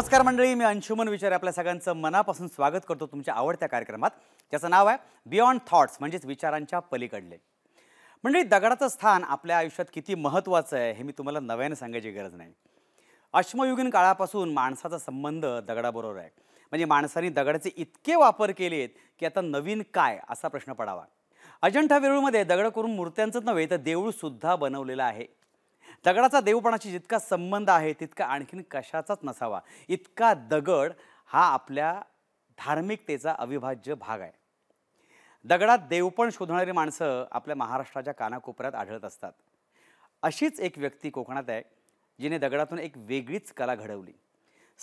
नमस्कार मंडळी मी अंशुमन विचार आपल्या सगळ्यांचं मनापासून स्वागत करतो तुमच्या आवडत्या कार्यक्रमात ज्याचं नाव आहे बियॉन्ड थॉट्स म्हणजेच विचारांच्या पलीकडले मंडळी दगडाचं स्थान आपल्या आयुष्यात किती महत्त्वाचं आहे हे मी तुम्हाला नव्याने सांगायची गरज नाही अश्मयुगीन काळापासून माणसाचा संबंध दगडाबरोबर आहे म्हणजे माणसाने दगडाचे इतके वापर केलेत की आता नवीन काय असा प्रश्न पडावा अजंठा वेरूळमध्ये दगड करून मूर्त्यांचंच नव्हे तर देऊळसुद्धा बनवलेलं आहे दगडाचा देवपणाशी जितका संबंध आहे तितका आणखीन कशाचाच नसावा इतका दगड हा आपल्या धार्मिकतेचा अविभाज्य भाग आहे दगडात देवपण शोधणारी माणसं आपल्या महाराष्ट्राच्या कानाकोपऱ्यात आढळत असतात अशीच एक व्यक्ती कोकणात आहे जिने दगडातून एक वेगळीच कला घडवली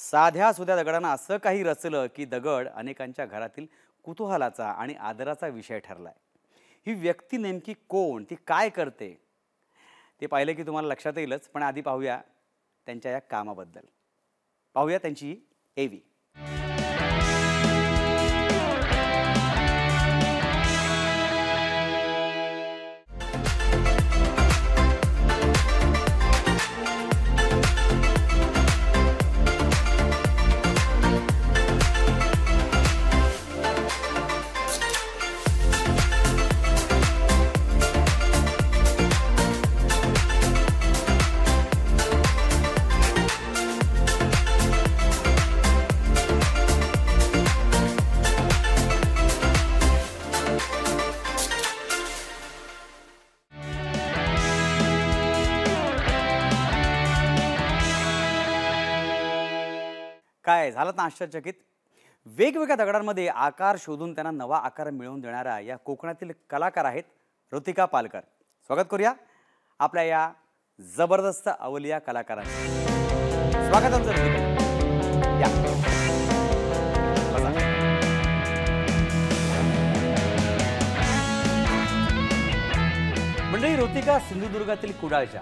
साध्या सुध्या दगडानं असं काही रचलं की दगड अनेकांच्या घरातील कुतूहलाचा आणि आदराचा विषय ठरला आहे ही व्यक्ती नेमकी कोण ती काय करते ते पाहिलं की तुम्हाला लक्षात येईलच पण आधी पाहूया त्यांच्या या कामाबद्दल पाहूया त्यांची एवी काय झालं ना आश्चर्यचकित वेगवेगळ्या दगडांमध्ये आकार शोधून त्यांना नवा आकार मिळवून देणाऱ्या या कोकणातील कलाकार आहेत ऋतिका पालकर स्वागत करूया आपल्या या जबरदस्त अवलिया कलाकारांचं स्वागत आमचं या म्हणजे ऋतिका सिंधुदुर्गातील कुडाळच्या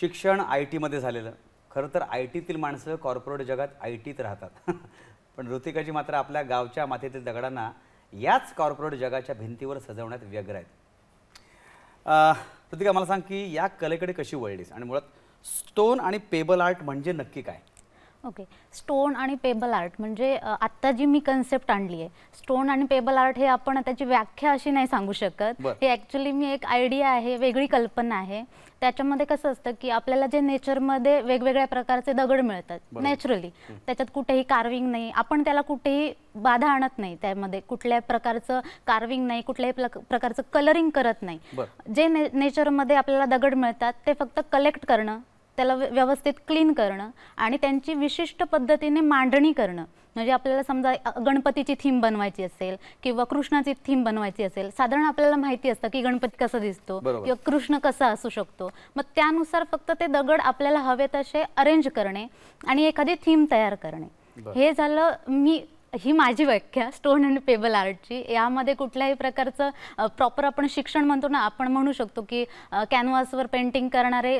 शिक्षण आय टीमध्ये झालेलं खरं तर आय टीतील माणसं कॉर्पोरेट जगात आय टीत राहतात पण ऋतिकाजी मात्र आपल्या गावच्या मातीतील दगडांना याच कॉर्पोरेट जगाच्या भिंतीवर सजवण्यात व्यग्र आहेत ऋतिका मला सांग की या कलेकडे कशी वळलीस आणि मुळात स्टोन आणि पेबल आर्ट म्हणजे नक्की काय ओके स्टोन आणि पेबल आर्ट म्हणजे आता जी मी कन्सेप्ट आणली आहे स्टोन आणि पेबल आर्ट हे आपण त्याची व्याख्या अशी नाही सांगू शकत हे ऍक्च्युली मी एक आयडिया आहे वेगळी कल्पना आहे त्याच्यामध्ये कसं असतं की आपल्याला जे नेचरमध्ये वेगवेगळ्या प्रकारचे दगड मिळतात नॅचरली त्याच्यात कुठेही कार्विंग नाही आपण त्याला कुठेही बाधा आणत नाही त्यामध्ये कुठल्या प्रकारचं कार्विंग नाही कुठल्याही प्रकारचं कलरिंग करत नाही जे नेचरमध्ये आपल्याला दगड मिळतात ते फक्त कलेक्ट करणं त्याला व्यवस्थित क्लीन करणं आणि त्यांची विशिष्ट पद्धतीने मांडणी करणं म्हणजे आपल्याला समजा गणपतीची थीम बनवायची असेल किंवा कृष्णाची थीम बनवायची असेल साधारण आपल्याला माहिती असतं की गणपती कसा दिसतो किंवा कृष्ण कसा असू शकतो मग त्यानुसार फक्त ते दगड आपल्याला हवे तसे अरेंज करणे आणि एखादी थीम तयार करणे हे झालं मी ही माझी व्याख्या स्टोन अँड पेबल आर्टची यामध्ये कुठल्याही प्रकारचं प्रॉपर आपण शिक्षण म्हणतो ना आपण म्हणू शकतो की कॅनव्हासवर पेंटिंग करणारे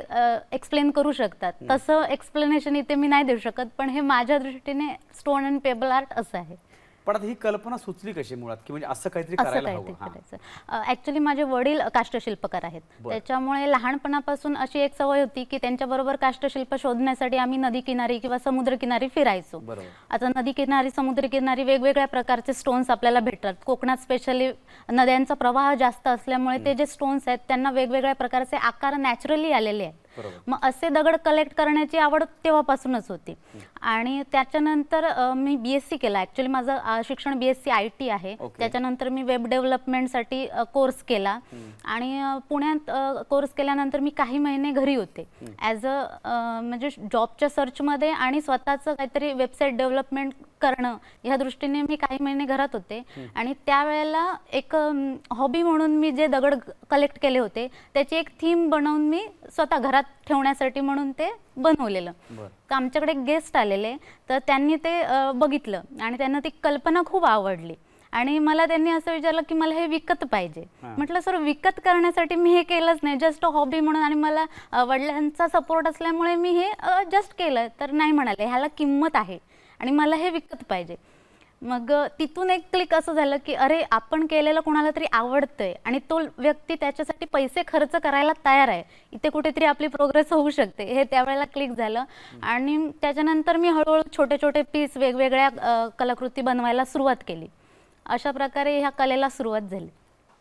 एक्सप्लेन करू शकतात तसं एक्सप्लेनेशन इथे मी नाही देऊ शकत पण हे माझ्या दृष्टीने स्टोन अँड पेबल आर्ट असं आहे पण आता ही कल्पना सुचली कशी मुळात की म्हणजे असं काहीतरी ऍक्च्युली माझे वडील काष्टशिल्पकार आहेत त्याच्यामुळे लहानपणापासून अशी एक सवय होती की त्यांच्याबरोबर काष्टशिल्प शोधण्यासाठी आम्ही नदी किनारी किंवा समुद्रकिनारी फिरायचो आता नदी किनारी समुद्र वेगवेगळ्या प्रकारचे स्टोन्स आपल्याला भेटतात कोकणात स्पेशली नद्यांचा प्रवाह जास्त असल्यामुळे ते जे स्टोन्स आहेत त्यांना वेगवेगळ्या प्रकारचे आकार नॅचरली आलेले आहेत मग असे दगड कलेक्ट करण्याची आवड तेव्हापासूनच होती आणि त्याच्यानंतर मी बी एस सी केला ऍक्च्युली माझं शिक्षण B S C I T आहे त्याच्यानंतर मी वेब डेव्हलपमेंटसाठी कोर्स केला आणि पुण्यात कोर्स केल्यानंतर मी काही महिने घरी होते ॲज अ म्हणजे जॉबच्या सर्चमध्ये आणि स्वतःचं काहीतरी वेबसाईट डेव्हलपमेंट करणं ह्या दृष्टीने मी काही महिने घरात होते आणि त्यावेळेला एक हॉबी म्हणून मी जे दगड कलेक्ट केले होते त्याची एक थीम बनवून मी स्वतः घरात ठेवण्यासाठी म्हणून ते बनवलेलं तर आमच्याकडे गेस्ट आलेले तर त्यांनी ते बघितलं आणि त्यांना ती कल्पना खूप आवडली आणि मला त्यांनी असं विचारलं की मला हे विकत पाहिजे म्हटलं सर विकत करण्यासाठी मी हे केलंच नाही जस्ट हॉबी म्हणून आणि मला वडिलांचा सपोर्ट असल्यामुळे मी हे जस्ट केलं तर नाही म्हणाले ह्याला किंमत आहे आणि मला हे विकत पाहिजे मग तिथून एक क्लिक असं झालं की अरे आपण केलेलं कोणाला तरी आवडतंय आणि तो व्यक्ती त्याच्यासाठी पैसे खर्च करायला तयार आहे इथे कुठेतरी आपली प्रोग्रेस होऊ शकते हे त्यावेळेला क्लिक झालं आणि त्याच्यानंतर मी हळूहळू छोटे छोटे पीस वेगवेगळ्या कलाकृती बनवायला सुरुवात केली अशा प्रकारे ह्या कलेला सुरुवात झाली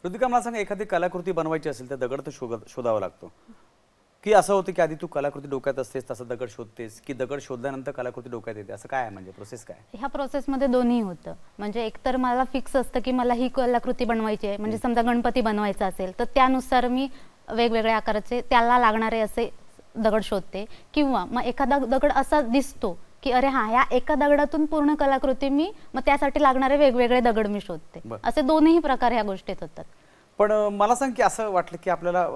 ऋतिका मला सांग एखादी कलाकृती बनवायची असेल तर दगड तर शोधावा लागतो की असं होतं की आधी तू कलाकृती डोक्यात असतेस तसं दगड शोधतेस की दगड शोधल्यानंतर कलाकृती डोक्यात येते असं काय आहे म्हणजे प्रोसेस काय ह्या प्रोसेसमध्ये दोन्ही होतं म्हणजे एकतर मला फिक्स असतं की मला ही कलाकृती बनवायची आहे म्हणजे समजा गणपती बनवायचा असेल तर त्यानुसार मी वेगवेगळ्या आकाराचे त्याला लागणारे असे दगड शोधते किंवा मग एखादा दगड असा दिसतो की अरे हा या एका दगडातून पूर्ण कलाकृती मी मग त्यासाठी लागणारे वेगवेगळे दगड मी शोधते असे दोन्ही प्रकार ह्या गोष्टीत होतात पण मला सांग की असं वाटलं की आपल्याला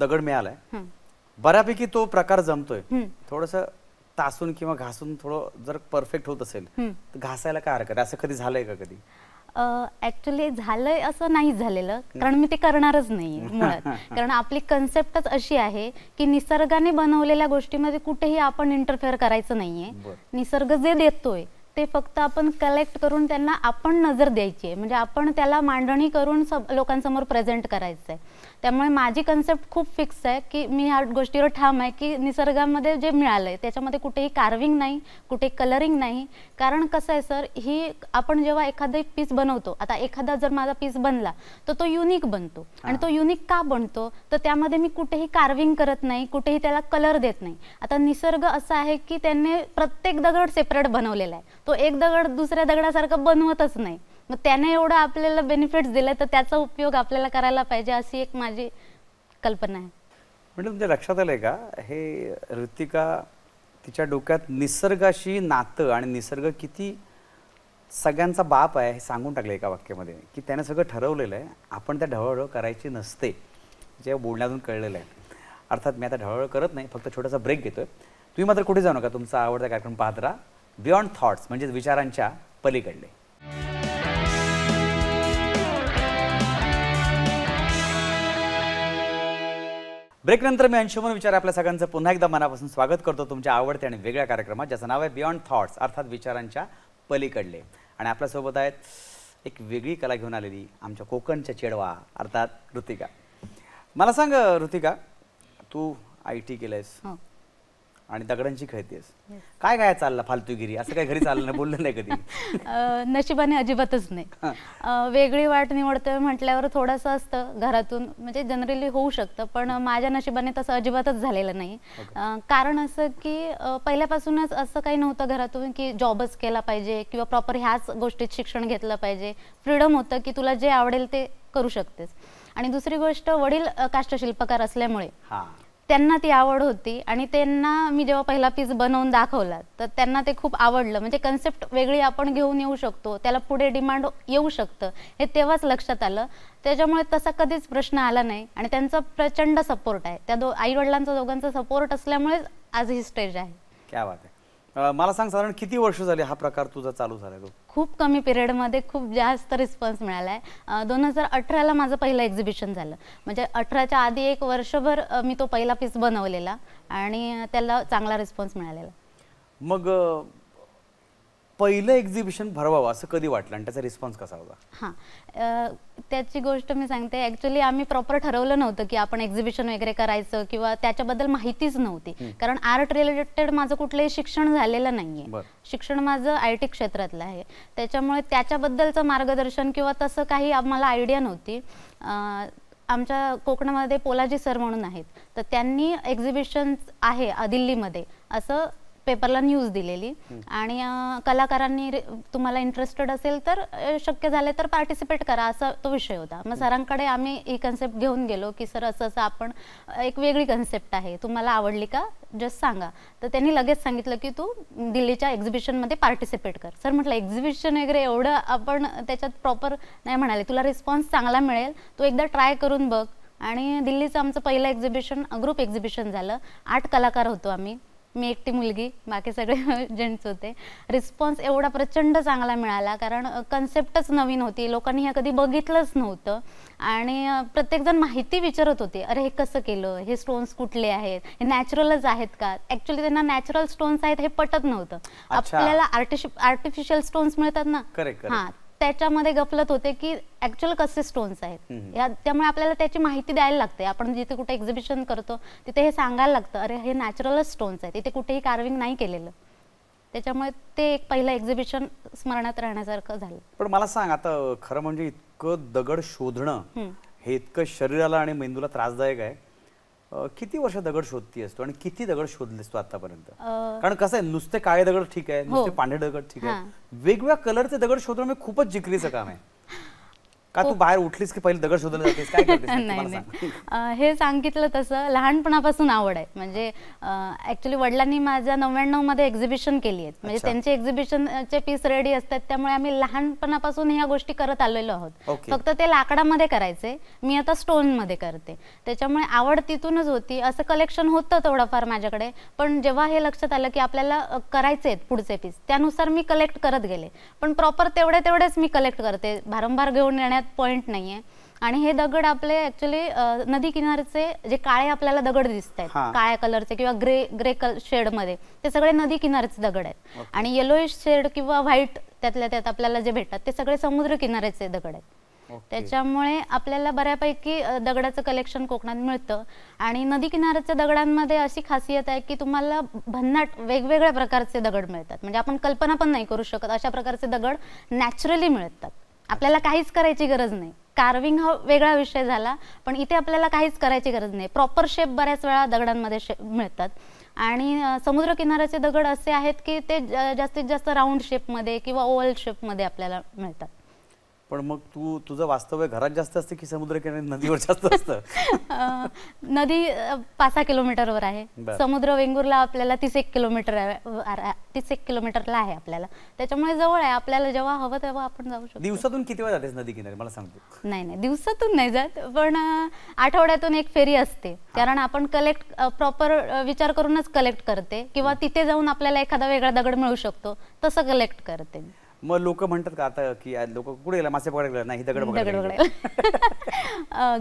दगड मिळालाय बऱ्यापैकी तो प्रकार जमतोय थोडस तासून किंवा घासून थोडं जर परफेक्ट होत असेल तर घासायला काय हरकत असं कधी झालंय का कधी ऍक्च्युली झालंय असं नाही झालेलं कारण मी ते करणारच नाही कारण आपली कन्सेप्टच अशी आहे की निसर्गाने बनवलेल्या गोष्टीमध्ये कुठेही आपण इंटरफेअर करायचं नाहीये निसर्ग जे देतोय ते फक्त आपण कलेक्ट करून त्यांना आपण नजर द्यायची आहे म्हणजे आपण त्याला मांडणी करून लोकांसमोर प्रेझेंट करायचं आहे त्यामुळे माझी कन्सेप्ट खूप फिक्स आहे की मी ह्या गोष्टीवर ठाम आहे की निसर्गामध्ये जे मिळालं आहे त्याच्यामध्ये कुठेही कार्विंग नाही कुठे कलरिंग नाही कारण कसं आहे सर ही आपण जेव्हा एखादी पीस बनवतो आता एखादा जर माझा पीस बनला तर तो युनिक बनतो आणि तो युनिक का बनतो तर त्यामध्ये मी कुठेही कार्विंग करत नाही कुठेही त्याला कलर देत नाही आता निसर्ग असा आहे की त्यांनी प्रत्येक दगड सेपरेट बनवलेला आहे तो एक दगड दुसऱ्या दगडासारखं बनवतच नाही मग त्याने एवढं आपल्याला बेनिफिट्स दिले तर त्याचा उपयोग आपल्याला करायला पाहिजे अशी एक माझी कल्पना आहे म्हणजे तुमच्या लक्षात आलंय का हे ऋतिका तिच्या डोक्यात निसर्गाशी नातं आणि निसर्ग किती सगळ्यांचा बाप आहे हे सांगून टाकले एका वाक्यामध्ये की त्याने सगळं ठरवलेलं आहे आपण त्या ढवळ करायची नसते जे बोलण्यातून कळलेलं आहे अर्थात मी आता ढवळ करत नाही फक्त छोटासा ब्रेक घेतोय तुम्ही मात्र कुठे जाऊ नका तुमचा आवडता कार्यक्रम पाहत राहा बियॉन्ड थॉट्स म्हणजेच विचारांच्या पलीकडले ब्रेकनंतर मी अंशुमन विचार आपल्या सगळ्यांचं पुन्हा एकदा मनापासून स्वागत करतो तुमच्या आवडत्या आणि वेगळ्या कार्यक्रमात ज्याचं नाव आहे बियॉन्ड थॉट्स अर्थात विचारांच्या पलीकडले आणि आपल्यासोबत आहेत एक वेगळी कला घेऊन आलेली आमच्या कोकणच्या चेडवा अर्थात ऋतिका मला सांग ऋतिका तू आय टी केलं हो. आणि दगडांची खेळतेस काय काय चाललं फालतूगिरी असं काय घरी चाललं बोललं नाही कधी नशिबाने अजिबातच नाही वेगळी वाट निवडतोय म्हटल्यावर थोडस असतं घरातून म्हणजे जनरली होऊ शकतं पण माझ्या नशिबाने तसं अजिबातच झालेलं नाही कारण असं की पहिल्यापासूनच असं काही नव्हतं घरातून की जॉबच केला पाहिजे किंवा प्रॉपर ह्याच गोष्टीत शिक्षण घेतलं पाहिजे फ्रीडम होतं की तुला जे आवडेल ते करू शकतेस आणि दुसरी गोष्ट वडील काष्टशिल्पकार असल्यामुळे त्यांना ती आवड होती आणि त्यांना मी जेव्हा पहिला पीस बनवून दाखवला तर त्यांना ते खूप आवडलं म्हणजे कन्सेप्ट वेगळी आपण घेऊन येऊ शकतो त्याला पुढे डिमांड येऊ शकतं हे तेव्हाच लक्षात आलं त्याच्यामुळे तसा कधीच प्रश्न आला नाही आणि त्यांचा प्रचंड सपोर्ट आहे त्या दो आई वडिलांचा दोघांचा सपोर्ट असल्यामुळेच आज ही स्टेज आहे बात आहे मला सांग साधारण किती वर्ष झाली हा प्रकार तुझा चालू झाला खूप कमी पिरियडमध्ये खूप जास्त रिस्पॉन्स मिळाला आहे दोन हजार अठराला माझं पहिलं एक्झिबिशन झालं म्हणजे अठराच्या आधी एक वर्षभर मी तो पहिला पीस बनवलेला आणि त्याला चांगला रिस्पॉन्स मिळालेला मग पहिलं एक्झिबिशन भरवावं असं कधी वाटलं आणि त्याचा रिस्पॉन्स कसा होता हां त्याची गोष्ट मी सांगते ॲक्च्युली आम्ही प्रॉपर ठरवलं नव्हतं की आपण एक्झिबिशन वगैरे करायचं किंवा त्याच्याबद्दल माहितीच नव्हती कारण आर्ट रिलेटेड माझं कुठलंही शिक्षण झालेलं नाही शिक्षण माझं आय टी क्षेत्रातलं आहे त्याच्यामुळे त्याच्याबद्दलचं मार्गदर्शन किंवा तसं काही आम्हाला आयडिया नव्हती आमच्या कोकणामध्ये पोलाजी सर म्हणून आहेत तर त्यांनी एक्झिबिशन आहे दिल्लीमध्ये असं पेपरला न्यूज दिलेली आणि कलाकारांनी तुम्हाला इंटरेस्टेड असेल तर शक्य झाले तर पार्टिसिपेट करा असा तो विषय होता मग सरांकडे आम्ही ही कन्सेप्ट घेऊन गेलो की सर असं असं आपण एक वेगळी कन्सेप्ट आहे तुम्हाला आवडली का जस्ट सांगा तर त्यांनी लगेच सांगितलं की तू दिल्लीच्या एक्झिबिशनमध्ये पार्टिसिपेट कर सर म्हटलं एक्झिबिशन वगैरे एवढं आपण त्याच्यात प्रॉपर नाही म्हणाले तुला रिस्पॉन्स चांगला मिळेल तू एकदा ट्राय करून बघ आणि दिल्लीचं आमचं पहिलं एक्झिबिशन ग्रुप एक्झिबिशन झालं आठ कलाकार होतो आम्ही मी एकटी मुलगी बाकी सगळे जेंट्स होते रिस्पॉन्स एवढा प्रचंड चांगला मिळाला कारण कन्सेप्टच नवीन होती लोकांनी हे कधी बघितलंच नव्हतं आणि प्रत्येकजण माहिती विचारत होते अरे हे कसं केलं हे स्टोन्स कुठले आहेत हे नॅचरलच आहेत का ऍक्च्युली त्यांना नॅचरल स्टोन्स आहेत हे पटत नव्हतं आपल्याला आर्टिफिशियल स्टोन्स मिळतात ना हा त्याच्यामध्ये गपलत होते की ऍक्च्युअल कसे स्टोन्स आहेत या त्यामुळे आपल्याला त्याची माहिती द्यायला लागते आपण जिथे कुठे एक्झिबिशन करतो तिथे हे सांगायला लागतं अरे हे नॅचरलच स्टोन्स आहेत इथे कुठेही कार्विंग नाही केलेलं त्याच्यामुळे ते एक पहिलं एक्झिबिशन स्मरणात राहण्यासारखं झालं पण मला सांग आता खरं म्हणजे इतकं दगड शोधणं हे इतकं शरीराला आणि मेंदूला त्रासदायक आहे किती वर्ष दगड शोधती असतो आणि किती दगड शोधलेस तू आतापर्यंत कारण कसं आहे नुसते काळे दगड ठीक आहे हो. नुसते पांढरे दगड ठीक आहे वेगवेगळ्या कलरचे दगड शोधणं खूपच जिकरीचं काम आहे का तू बाहेर उठलीस की पहिले दगड शोधून जातेस काय करतेस नाही नाही हे सांगितलं तसं लहानपणापासून आवड आहे म्हणजे ऍक्च्युली वडिलांनी माझ्या नव्याण्णव मध्ये एक्झिबिशन केली आहेत म्हणजे त्यांचे एक्झिबिशनचे चे पीस रेडी असतात त्यामुळे आम्ही लहानपणापासून ह्या गोष्टी करत आलेलो आहोत फक्त ते लाकडामध्ये करायचे मी आता स्टोन मध्ये करते त्याच्यामुळे आवड तिथूनच होती असं कलेक्शन होतं थोडंफार माझ्याकडे पण जेव्हा हे लक्षात आलं की आपल्याला करायचे आहेत पुढचे पीस त्यानुसार मी कलेक्ट करत गेले पण प्रॉपर तेवढे तेवढेच मी कलेक्ट करते भारंभार घेऊन येण्यात पॉईंट नाही आहे आणि हे दगड आपले ऍक्च्युली नदी किनारचे जे काळे आपल्याला दगड दिसत आहेत काळ्या कलरचे किंवा ग्रे ग्रे कल शेडमध्ये ते सगळे नदी किनारचे दगड आहेत आणि येलोइश शेड किंवा व्हाईट त्यातल्या त्यात आपल्याला जे भेटतात ते सगळे समुद्र किनाऱ्याचे दगड आहेत त्याच्यामुळे आपल्याला बऱ्यापैकी दगडाचं कलेक्शन कोकणात मिळतं आणि नदी किनाऱ्याच्या दगडांमध्ये अशी खासियत आहे की तुम्हाला भन्नाट वेगवेगळ्या प्रकारचे दगड मिळतात म्हणजे आपण कल्पना पण नाही करू शकत अशा प्रकारचे दगड नॅचरली मिळतात आपल्याला काहीच करायची गरज नाही कार्विंग हा वेगळा विषय झाला पण इथे आपल्याला काहीच करायची गरज नाही प्रॉपर शेप बऱ्याच वेळा दगडांमध्ये शे मिळतात आणि समुद्रकिनाऱ्याचे दगड असे आहेत की ते जास्तीत जास्त राऊंड शेपमध्ये किंवा ओवल शेपमध्ये आपल्याला मिळतात पण मग तू तुझं वास्तव्य घरात जास्त असतं की किनारी नदीवर जास्त असत नदी पाच सहा किलोमीटरवर आहे समुद्र वेंगुरला आपल्याला तीस एक किलोमीटर तीस एक किलोमीटरला आहे आपल्याला त्याच्यामुळे जवळ आहे आपल्याला जेव्हा हवं तेव्हा आपण जाऊ शकतो दिवसातून किती वेळ जातेस नदी किनारी मला सांगतो नाही नाही दिवसातून नाही जात पण आठवड्यातून एक फेरी असते कारण आपण कलेक्ट प्रॉपर विचार करूनच कलेक्ट करते किंवा तिथे जाऊन आपल्याला एखादा वेगळा दगड मिळू शकतो तसं कलेक्ट करते मग लोक म्हणतात का आता की लोक कुठे गेला मासे पकडायला नाही दगड दगड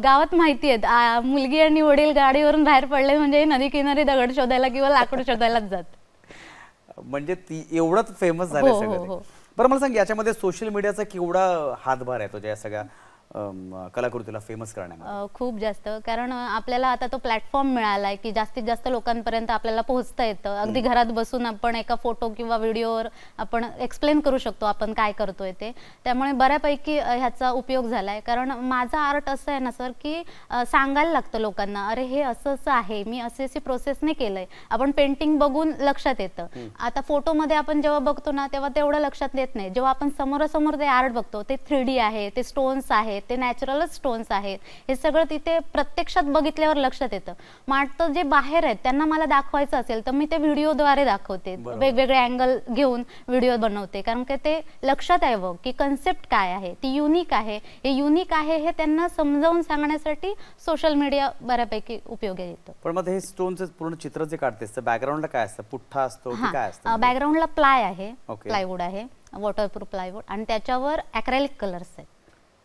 गावात माहिती आहेत मुलगी आणि वडील गाडीवरून बाहेर पडले म्हणजे नदी किनारी दगड शोधायला किंवा लाकूड शोधायलाच जात म्हणजे ती एवढंच फेमस झालं हो, हो, सगळं हो. बरं मला सांग याच्यामध्ये सोशल मीडियाचा केवढा हातभार आहे तुझ्या या सगळ्या कलाकृतीला फेमस करण्यामध्ये खूप जास्त कारण आपल्याला आता तो प्लॅटफॉर्म मिळाला की जास्तीत जास्त लोकांपर्यंत आपल्याला पोहोचता येतं अगदी घरात बसून आपण एका फोटो किंवा व्हिडिओवर आपण एक्सप्लेन करू शकतो आपण काय करतोय ते त्यामुळे बऱ्यापैकी ह्याचा उपयोग झालाय कारण माझा आर्ट असं आहे ना सर की सांगायला लागतं लोकांना अरे हे असं असं आहे मी असे असे प्रोसेसने केलंय आपण पेंटिंग बघून लक्षात येतं आता फोटोमध्ये आपण जेव्हा बघतो ना तेव्हा तेवढं लक्षात येत नाही जेव्हा आपण समोरासमोर ते आर्ट बघतो ते थ्री आहे ते स्टोन्स आहेत आहेत ते नॅचरलच स्टोन्स आहेत हे सगळं तिथे प्रत्यक्षात बघितल्यावर लक्षात येतं मग जे बाहेर आहेत त्यांना मला दाखवायचं असेल तर मी ते व्हिडिओद्वारे दाखवते वेगवेगळे अँगल घेऊन व्हिडिओ बनवते कारण की ते लक्षात यावं की कन्सेप्ट काय आहे ती युनिक आहे हे युनिक आहे हे त्यांना समजावून सांगण्यासाठी सोशल मीडिया बऱ्यापैकी उपयोगी येतो पण मग हे स्टोन पूर्ण चित्र जे काढतेस बॅकग्राऊंड बॅकग्राऊंडला काय असतं पुठ्ठा असतो काय असतं बॅकग्राऊंडला प्लाय आहे प्लायवूड आहे वॉटरप्रूफ प्लायवूड आणि त्याच्यावर अॅक्रेलिक कलर्स आहेत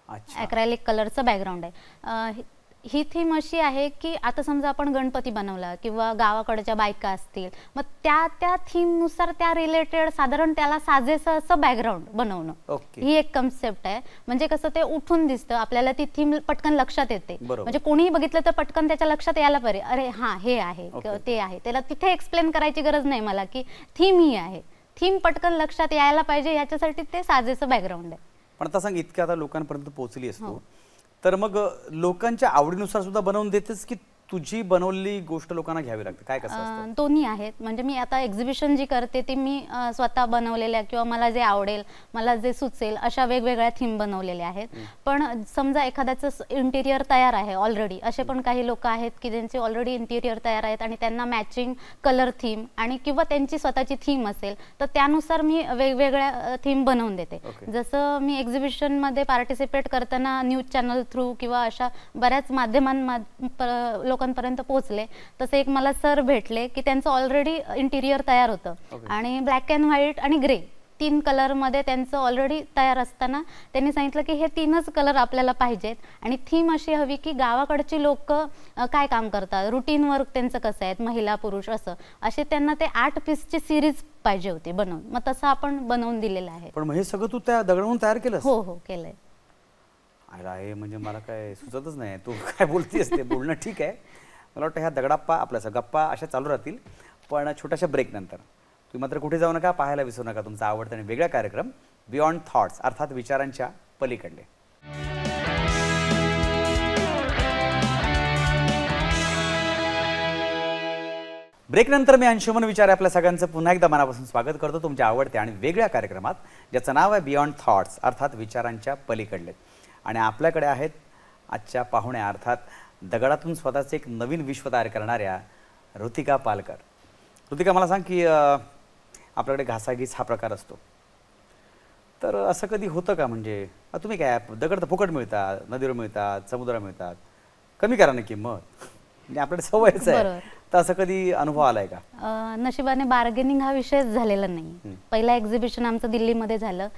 अॅक्रायलिक कलरचं बॅकग्राऊंड आहे ही थीम अशी आहे की आता समजा आपण गणपती बनवला किंवा गावाकडच्या बायका असतील मग त्या त्या थीम नुसार त्या रिलेटेड साधारण त्याला साजेसं असं बॅकग्राऊंड बनवणं okay. ही एक कन्सेप्ट आहे म्हणजे कसं ते उठून दिसतं आपल्याला ती थीम पटकन लक्षात येते म्हणजे कोणीही बघितलं तर पटकन त्याच्या लक्षात यायला पाहिजे अरे हा हे आहे ते आहे त्याला तिथे एक्सप्लेन करायची गरज नाही मला की थीम ही आहे थीम पटकन लक्षात यायला पाहिजे याच्यासाठी ते साजेसं बॅकग्राऊंड आहे पण आता सांग इतक्या आता लोकांपर्यंत पोहोचली हो. असतो तर मग लोकांच्या आवडीनुसार सुद्धा बनवून देतेस की तुझी बनवलेली गोष्ट लोकांना घ्यावी लागते काय कसं दोन्ही आहेत म्हणजे मी आता एक्झिबिशन जी करते ती मी स्वतः बनवलेल्या किंवा मला जे आवडेल मला जे सुचेल अशा वेगवेगळ्या थीम बनवलेल्या आहेत पण समजा एखाद्याचं इंटिरियर तयार आहे ऑलरेडी असे पण काही लोक आहेत की ज्यांचे ऑलरेडी इंटिरियर तयार आहेत आणि त्यांना मॅचिंग कलर थीम आणि किंवा त्यांची स्वतःची थीम असेल तर त्यानुसार मी वेगवेगळ्या थीम बनवून देते जसं मी एक्झिबिशनमध्ये पार्टिसिपेट करताना न्यूज चॅनल थ्रू किंवा अशा बऱ्याच माध्यमांमध्ये लोकांपर्यंत पोहोचले तसे एक मला सर भेटले की त्यांचं ऑलरेडी इंटिरियर तयार होतं आणि ब्लॅक अँड व्हाईट आणि ग्रे तीन कलर मध्ये त्यांचं ऑलरेडी तयार असताना त्यांनी सांगितलं की हे तीनच कलर आपल्याला पाहिजेत आणि थीम अशी हवी की गावाकडची लोक काय काम करतात रुटीन वर्क त्यांचं कसं आहे महिला पुरुष असं असे त्यांना ते आठ पीसची सिरीज पाहिजे होती बनवून मग तसं आपण बनवून दिलेलं आहे पण हे सगळं तू त्या दगडावून तयार केलं हो हो केलंय अरे म्हणजे मला काय सुचतच नाही तू काय बोलतेस ते बोलणं ठीक आहे मला वाटतं ह्या दगडाप्पा आपल्या गप्पा अशा चालू राहतील पण छोट्याशा नंतर तुम्ही मात्र कुठे जाऊ नका पाहायला विसरू नका तुमचा आवडता आणि वेगळा कार्यक्रम बियॉन्ड थॉट्स अर्थात विचारांच्या पलीकडले नंतर मी अंशुमन विचार आपल्या सगळ्यांचं पुन्हा एकदा मनापासून स्वागत करतो तुमच्या आवडत्या आणि वेगळ्या कार्यक्रमात ज्याचं नाव आहे बियॉन्ड थॉट्स अर्थात विचारांच्या पलीकडले आणि आपल्याकडे आहेत आजच्या पाहुण्या अर्थात दगडातून स्वतःचे एक नवीन विश्व तयार करणाऱ्या ऋतिका पालकर ऋतिका मला सांग की आपल्याकडे घासाघीस हा प्रकार असतो तर असं कधी होतं का म्हणजे तुम्ही काय दगड तर फुकट मिळतात नदीवर मिळतात समुद्रावर मिळतात कमी करा ना किंमत म्हणजे आपल्याकडे सवयच आहे तर असं कधी अनुभव आलाय का नशिबाने बार्गेनिंग हा विषय झालेला नाही पहिला एक्झिबिशन आमचं दिल्लीमध्ये झालं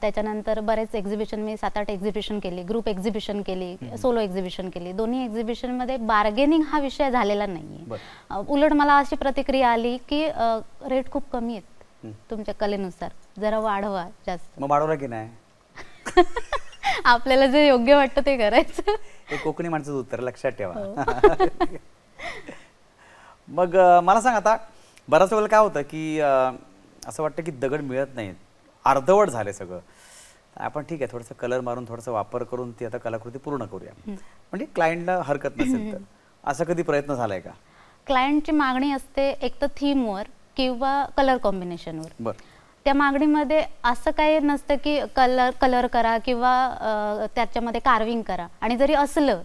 त्याच्यानंतर बरेच एक्झिबिशन मी सात आठ एक्झिबिशन केली ग्रुप एक्झिबिशन केली सोलो एक्झिबिशन केली दोन्ही एक्झिबिशन मध्ये बार्गेनिंग हा विषय झालेला नाहीये उलट मला अशी प्रतिक्रिया आली की रेट खूप कमी आहेत तुमच्या कलेनुसार जरा वाढवा जास्त मग वाढवला की नाही आपल्याला जे योग्य वाटतं ते करायचं कोकणी माणसाचं उत्तर लक्षात ठेवा हो. मग मला सांग आता बऱ्याच वेळेला काय होतं की असं वाटतं की दगड मिळत नाही अर्धवट झाले सगळं आपण ठीक आहे थोडंसं कलर मारून थोडंसं वापर करून ती आता कलाकृती पूर्ण करूया म्हणजे क्लायंटला हरकत नसेल तर असा कधी प्रयत्न झालाय का क्लायंटची मागणी असते एक तर थीमवर किंवा कलर कॉम्बिनेशनवर त्या मागणीमध्ये असं काही नसतं की कलर कलर करा किंवा त्याच्यामध्ये कार्विंग करा आणि जरी असलं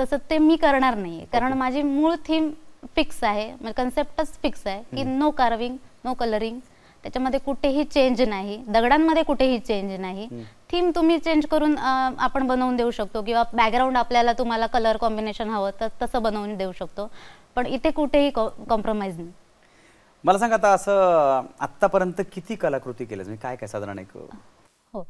तसं ते मी करणार नाही कारण माझी मूळ थीम फिक्स आहे म्हणजे कन्सेप्टच फिक्स आहे की नो कार्विंग नो कलरिंग त्याच्यामध्ये कुठेही चेंज नाही दगडांमध्ये कुठेही चेंज नाही थीम तुम्ही चेंज करून आपण बनवून देऊ शकतो किंवा बॅकग्राऊंड आपल्याला तुम्हाला कलर कॉम्बिनेशन हवं तर तसं बनवून देऊ शकतो पण इथे कुठेही कॉम्प्रोमाइज नाही मला सांगा आता असं आतापर्यंत किती कलाकृती केल्या म्हणजे काय काय साधारण एक हो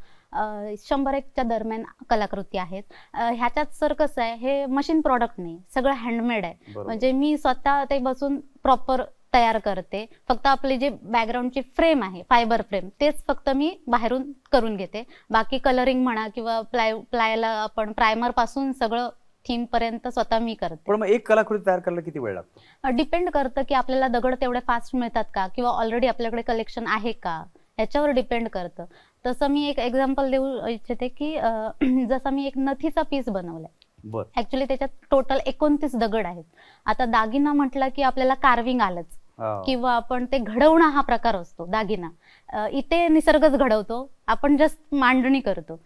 शंभर एकच्या दरम्यान कलाकृती आहेत ह्याच्यात सर कसं आहे हे मशीन प्रॉडक्ट नाही सगळं हँडमेड आहे म्हणजे मी स्वतः ते बसून प्रॉपर तयार करते फक्त आपली जे बॅकग्राऊंडची फ्रेम आहे फायबर फ्रेम तेच फक्त मी बाहेरून करून घेते बाकी कलरिंग म्हणा किंवा प्लाय प्लायला आपण प्रायमर पासून सगळं थीम पर्यंत स्वतः मी करते पण एक कलाकृती तयार करायला किती वेळ लागतो डिपेंड करतं की आपल्याला दगड तेवढे फास्ट मिळतात का किंवा ऑलरेडी आपल्याकडे कलेक्शन आहे का याच्यावर डिपेंड करतं तसं मी एक एक्झाम्पल देऊ इच्छिते की जसं मी एक नथीचा पीस बनवलाय ऍक्च्युली त्याच्यात टोटल एकोणतीस दगड आहेत आता दागिना म्हटलं की आपल्याला कार्विंग आलंच हो. किंवा आपण ते घडवणं हा प्रकार असतो दागिना इथे निसर्गच घडवतो आपण जस्ट मांडणी करतो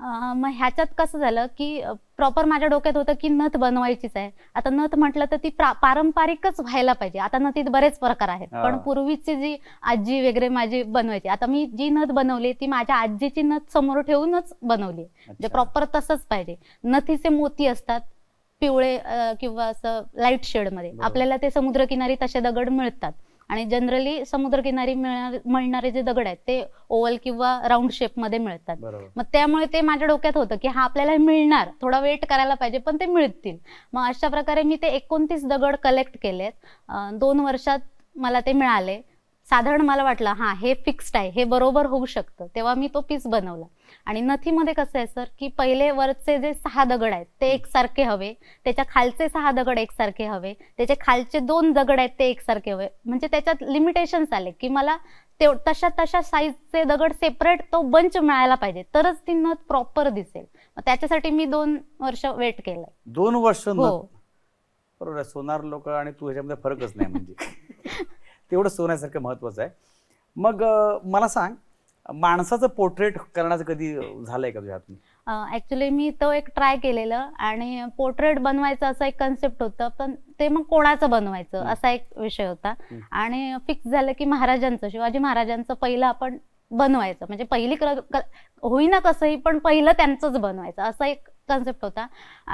मग ह्याच्यात कसं झालं की प्रॉपर माझ्या डोक्यात होतं की नथ बनवायचीच आहे आता नथ म्हटलं तर ती पारंपरिकच व्हायला पाहिजे आता नथीत बरेच प्रकार आहेत पण पूर्वीची जी आजी वगैरे माझी बनवायची आता मी जी नथ बनवली ती माझ्या आजीची नथ समोर ठेवूनच बनवली म्हणजे प्रॉपर तसंच पाहिजे नथीचे मोती असतात पिवळे किंवा असं लाईट शेडमध्ये आपल्याला ते समुद्रकिनारी तसे दगड मिळतात आणि जनरली समुद्रकिनारी मिळणारे जे दगड आहेत ते ओवल किंवा राऊंड शेप मध्ये मिळतात मग त्यामुळे ते माझ्या डोक्यात होतं की हा आपल्याला मिळणार थोडा वेट करायला पाहिजे पण ते मिळतील मग अशा प्रकारे मी ते एकोणतीस दगड कलेक्ट केलेत दोन वर्षात मला ते मिळाले साधारण मला वाटलं हा हे फिक्स्ड आहे हे बरोबर होऊ शकतं तेव्हा मी तो पीस बनवला आणि नथीमध्ये कसं आहे सर की पहिले वरचे जे सहा दगड आहेत ते एकसारखे हवे त्याच्या खालचे सहा दगड एकसारखे हवे त्याचे खालचे दोन दगड आहेत ते एकसारखे हवे म्हणजे त्याच्यात लिमिटेशन्स आले की मला ते तशा तशा साईजचे दगड सेपरेट तो बंच मिळायला पाहिजे तरच ती नथ प्रॉपर दिसेल त्याच्यासाठी मी दोन वर्ष वेट केलं दोन वर्ष हो बरोबर सोनार लोक आणि तू ह्याच्यामध्ये फरकच नाही म्हणजे तेवढं सोन्यासारखं महत्वाचं आहे मग मला सांग माणसाचं पोर्ट्रेट करण्याचं कधी झालंय का तुझ्या ऍक्च्युली मी तो एक ट्राय केलेलं आणि पोर्ट्रेट बनवायचं असं एक कन्सेप्ट होतं पण ते मग कोणाचं बनवायचं असा एक विषय होता आणि फिक्स झालं की महाराजांचं शिवाजी महाराजांचं पहिलं आपण बनवायचं म्हणजे पहिली होईना कसंही पण पहिलं त्यांचंच बनवायचं असा एक कन्सेप्ट होता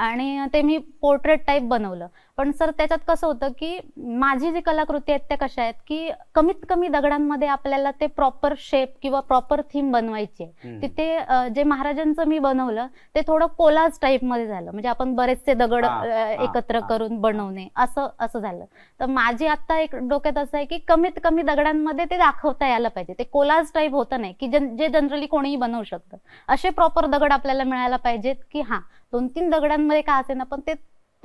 आणि ते मी पोर्ट्रेट टाईप बनवलं पण सर त्याच्यात कसं होतं की माझी जी कलाकृती आहेत त्या कशा आहेत की कमीत कमी दगडांमध्ये आपल्याला ते प्रॉपर शेप किंवा प्रॉपर थीम बनवायची आहे तिथे जे महाराजांचं मी बनवलं ते थोडं कोलाज टाईप मध्ये झालं म्हणजे आपण बरेचसे दगड एकत्र करून बनवणे असं असं झालं तर माझी आता एक डोक्यात असं आहे की कमीत कमी दगडांमध्ये ते दाखवता यायला पाहिजे ते कोलाज टाईप होतं नाही की जे जनरली कोणीही बनवू शकतं असे प्रॉपर दगड आपल्याला मिळायला पाहिजेत की हा दोन तीन दगडांमध्ये का असे ना पण ते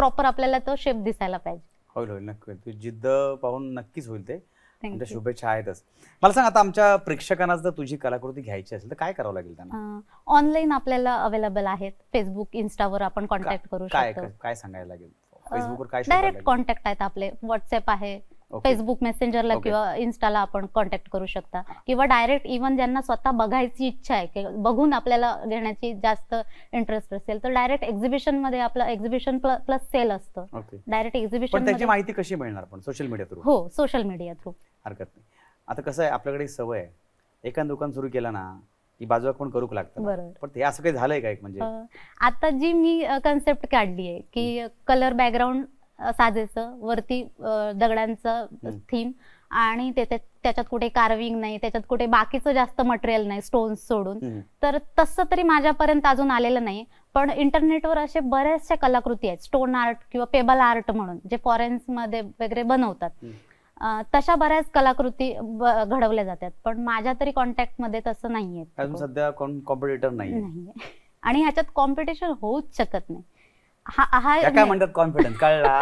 प्रॉपर आपल्याला तो शेप दिसायला पाहिजे होईल होईल नक्की होईल जिद्द पाहून नक्कीच होईल ते शुभेच्छा आहेतच मला सांग आता आमच्या प्रेक्षकांना जर तुझी कलाकृती घ्यायची असेल तर काय करावं लागेल त्यांना ऑनलाईन आपल्याला अवेलेबल आहेत फेसबुक इन्स्टावर आपण कॉन्टॅक्ट करू शकतो काय सांगायला लागेल फेसबुकवर काय डायरेक्ट कॉन्टॅक्ट आहेत आपले व्हॉट्सअप आहे फेसबुक मेसेंजरला किंवा इन्स्टाला आपण कॉन्टॅक्ट करू शकता किंवा डायरेक्ट इव्हन ज्यांना स्वतः बघायची इच्छा आहे की बघून आपल्याला घेण्याची जास्त इंटरेस्ट असेल तर डायरेक्ट एक्झिबिशन मध्ये आपलं एक्झिबिशन प्लस सेल असतं डायरेक्ट एक्झिबिशन त्याची माहिती कशी मिळणार आपण सोशल मीडिया थ्रू हो सोशल मीडिया थ्रू हरकत नाही आता कसं आहे आपल्याकडे सवय आहे एका दुकान सुरू केलं ना की कोण करूक लागतं पण हे असं काही झालंय का एक म्हणजे आता जी मी कन्सेप्ट काढली आहे की कलर बॅकग्राऊंड साजेचं वरती दगडांचं थीम आणि त्याच्यात कुठे कार्विंग नाही त्याच्यात कुठे बाकीचं जास्त मटेरियल नाही स्टोन्स सोडून तर तसं तरी माझ्यापर्यंत अजून आलेलं नाही पण इंटरनेटवर असे बऱ्याचशा कलाकृती आहेत स्टोन आर्ट किंवा पेबल आर्ट म्हणून जे मध्ये वगैरे बनवतात तशा बऱ्याच कलाकृती घडवल्या जातात पण माझ्या तरी कॉन्टॅक्टमध्ये तसं नाहीये सध्या कॉम्पिटिटर नाही आणि ह्याच्यात कॉम्पिटिशन होऊच शकत नाही कॉन्फिडन्स कळला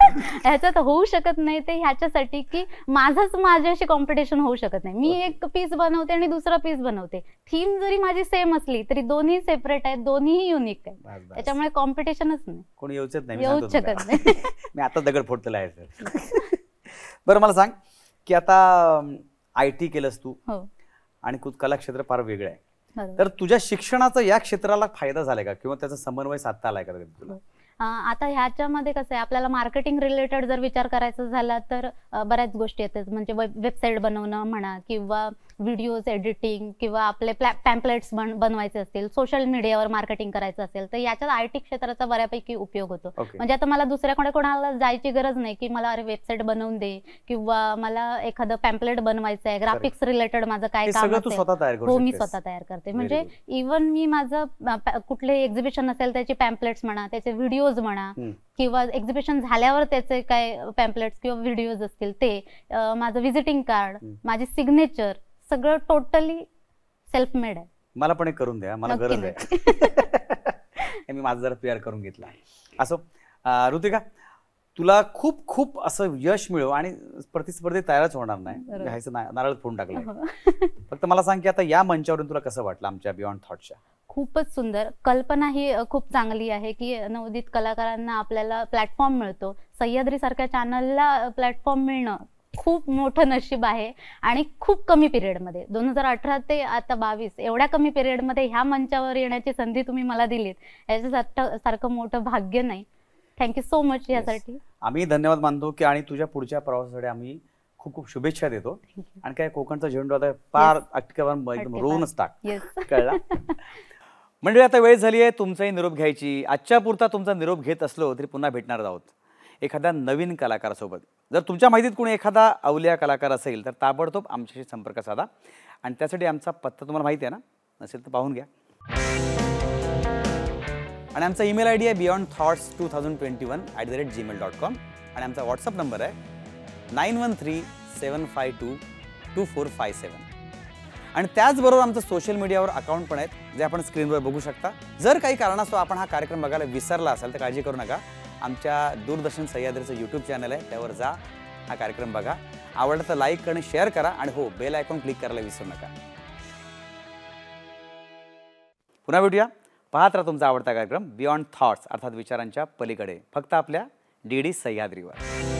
ह्याच्यात होऊ शकत नाही ते ह्याच्यासाठी की माझंच माझ्याशी कॉम्पिटिशन होऊ शकत नाही मी एक पीस बनवते आणि दुसरा पीस बनवते थीम जरी माझी सेम असली तरी दोन्ही सेपरेट आहेत दोन्ही युनिक आहेत त्याच्यामुळे कॉम्पिटिशनच नाही कोणी येऊच नाही येऊच शकत नाही मी आता दगड फोडलेला आहे बरं मला सांग की आता आय टी केलंस तू हो. आणि कला क्षेत्र फार वेगळं आहे तर तुझ्या शिक्षणाचा या क्षेत्राला फायदा झालाय का किंवा त्याचा समन्वय साधता आलाय का तुला हो. आता ह्याच्यामध्ये कसं आहे आपल्याला मार्केटिंग रिलेटेड जर विचार करायचा झाला तर बऱ्याच गोष्टी येतात म्हणजे वेबसाईट बनवणं म्हणा किंवा व्हिडिओज एडिटिंग किंवा आपले प्लॅ पॅम्पलेट्स बन बनवायचे असतील सोशल मीडियावर मार्केटिंग करायचं असेल तर याच्यात आय टी क्षेत्राचा बऱ्यापैकी उपयोग होतो म्हणजे आता मला दुसऱ्या कोणाला जायची गरज नाही की मला अरे वेबसाईट बनवून दे किंवा मला एखादं पॅम्पलेट बनवायचं आहे ग्राफिक्स रिलेटेड माझं काय काम हो मी स्वतः तयार करते म्हणजे इवन मी माझं कुठले एक्झिबिशन असेल त्याचे पॅम्पलेट्स म्हणा त्याचे व्हिडिओज म्हणा किंवा एक्झिबिशन झाल्यावर त्याचे काय पॅम्पलेट्स किंवा व्हिडिओज असतील ते माझं व्हिजिटिंग कार्ड माझी सिग्नेचर सगळं टोटली सेल्फ मेड आहे मला पण एक करून द्या मला गरज आहे मी माझा जरा प्रेअर करून घेतला असो ऋतिका तुला खूप खूप असं यश मिळव आणि प्रतिस्पर्धी तयारच होणार नाही घ्यायचं नारळ फोडून टाकलं हो. फक्त मला सांग की आता या मंचावरून तुला कसं वाटलं आमच्या बियॉन्ड थॉटच्या खूपच सुंदर कल्पना ही खूप चांगली आहे की नवोदित कलाकारांना आपल्याला प्लॅटफॉर्म मिळतो सारख्या चॅनलला प्लॅटफॉर्म मिळणं खूप मोठं नशीब आहे आणि खूप कमी पिरियडमध्ये दोन हजार अठरा ते आता बावीस एवढ्या कमी पिरियडमध्ये ह्या मंचावर येण्याची संधी तुम्ही मला दिलीत याच्यासारखं सारखं मोठं भाग्य नाही थँक्यू सो मच यासाठी आम्ही धन्यवाद मानतो की आणि तुझ्या पुढच्या प्रवासासाठी आम्ही खूप खूप शुभेच्छा देतो आणि काय कोकणचा झेंडू आता फार एकदम रोवूनच टाक कळला म्हणजे आता वेळ झाली आहे तुमचाही निरोप घ्यायची आजच्या पुरता तुमचा निरोप घेत असलो तरी पुन्हा भेटणार आहोत एखाद्या नवीन कलाकारासोबत जर तुमच्या माहितीत कोणी एखादा अवल्या कलाकार असेल तर ताबडतोब आमच्याशी संपर्क साधा आणि त्यासाठी आमचा पत्ता तुम्हाला माहिती आहे ना नसेल तर पाहून घ्या आणि आमचा ईमेल आय डी आहे beyond thoughts two thousand twenty one at the rate Gmail dot com आणि आमचा व्हॉट्सअप नंबर आहे nine one three seven five two two four five seven आणि त्याचबरोबर आमचं सोशल मीडियावर अकाउंट पण आहेत जे आपण स्क्रीनवर बघू शकता जर काही कारणास्तव आपण हा कार्यक्रम बघायला विसरला असेल तर काळजी करू नका आमच्या दूरदर्शन सह्याद्रीचं यूट्यूब चॅनल आहे त्यावर जा हा कार्यक्रम बघा आवडला तर लाईक आणि शेअर करा आणि हो बेल आयकॉन क्लिक करायला विसरू नका पुन्हा भेटूया पाहत राहा तुमचा आवडता कार्यक्रम बियॉन्ड थॉट्स अर्थात विचारांच्या पलीकडे फक्त आपल्या डी डी सह्याद्रीवर